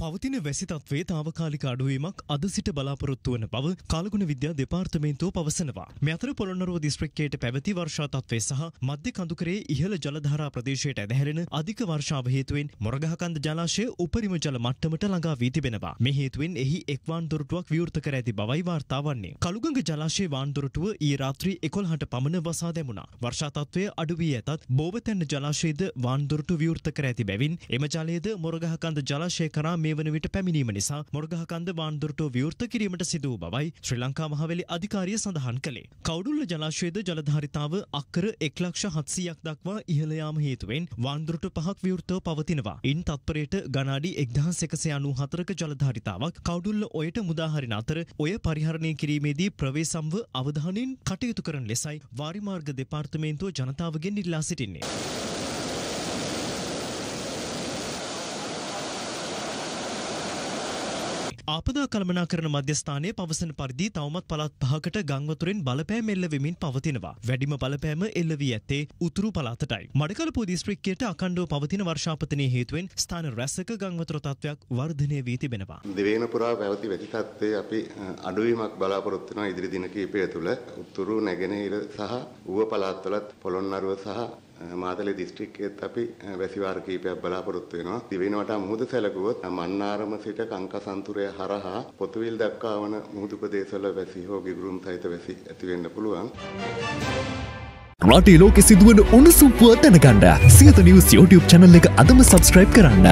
පවතින වැසිතත්වේ තාවකාලික අඩුවීමක් අද සිට බලාපොරොත්තු වන බව කලගුණ විද්‍යා දෙපාර්තමේන්තුව පවසනවා. මෙතර පොළොන්නරුව දිස්ත්‍රික්කයට පැවති වර්ෂාතත්වේ සහ මධ්‍ය කඳුකරේ ඉහළ ජලධාරා ප්‍රදේශයට ඇදහැරෙන අධික වර්ෂාව හේතුවෙන් මොරගහකන්ද ජලාශය උපරිම ජල මට්ටමට ළඟා වී තිබෙනවා. මේ හේතුවෙන් එහි එක්වාන් දොරටුවක් විවෘත කර ඇති බවයි වාර්තා වන්නේ. කලුගඟ ජලාශයේ වාන් දොරටුව ඊයේ රාත්‍රී 11ට පමණ වසා දැමුණා. වර්ෂාතත්වය අඩු වී ඇතත් බෝවතැන්න ජලාශයේද වාන් දොරටු විවෘත කර ඇති බැවින් එම ජලයේද මොරගහකන්ද ජලාශය කරා මේ මේ වන විට පැමිණීම නිසා මොරගහකන්ද වාන්දුරටෝ විවෘත කිරීමට සිදූ බවයි ශ්‍රී ලංකා මහවැලි අධිකාරිය සඳහන් කළේ. කවුඩුල්ල ජලාශයේද ජලධාරිතාව අක්කර එක්ලක්ෂ හත්සීයක් දක්වා ඉහළයාම හේතුවෙන් වාන්දුරට පහක් විවෘතව පවතිනවා. ඉන් තත්පරයට ගනාඩි එක්දහස් එකසේ අනූ හතරක ජලධාරිතාවක් කවුඩුල්ල ඔයට මුදාහරින අතර ඔය පරිහරණය කිරීමේදී ප්‍රවේසම්ව අවධානෙන් කටයුතු කරන ලෙසයි වාරිමාර්ග දෙපාර්තමේන්තුව ජනතාවගෙන් ඉල්ලා සිටින්නේ. ආපදා කළමනාකරන මධ්‍යස්ථානය පවසන පරිදි තවමත් පළාත් පහකට ගංවතුරෙන් බලපෑම් එල්ල වෙමින් පවතිනවා. වැඩිම බලපෑම එල්ල වී ඇත්තේ උතුරු පළාතටයි. මඩකලපුව දිස්ත්‍රික්කයට අඛණ්ඩව පවතින වර්ෂාපතනයේ හේතුවෙන් ස්ථාන රැසක ගංවතුර තත්ත්වයක් වර්ධනය වී තිබෙනවා. දෙවේන පුරා පැවති වැසි තත්ත්වයේ අපි අඩුවීමක් බලාපොරොත්තු වෙනවා ඉදිරි දින කිහිපය තුළ. උතුරු නැගෙනහිර සහ ඌව පළාත්වලත් පොළොන්නරුව සහ මාතලේ දිස්ත්‍රික්කයේත් අපි වැසිවාර කීපයක් බලාපොරොත්තු වෙනවා. දිවෙනවට මුහුද සැලකුවොත් මන්නාරම සිට කංකසන්තුරය හරහා පොතුවිල් දක්වා වන මුහුදු ප්‍රදේශවල වැසි හෝ ගිගුරුම් සහිත වැසි ඇති වෙන්න පුළුවන්. රටේ ලෝකෙ සිදුවන උණුසුම් පුව දැනගන්න සියත නිවුස් YouTube channel එක අදම subscribe කරන්න.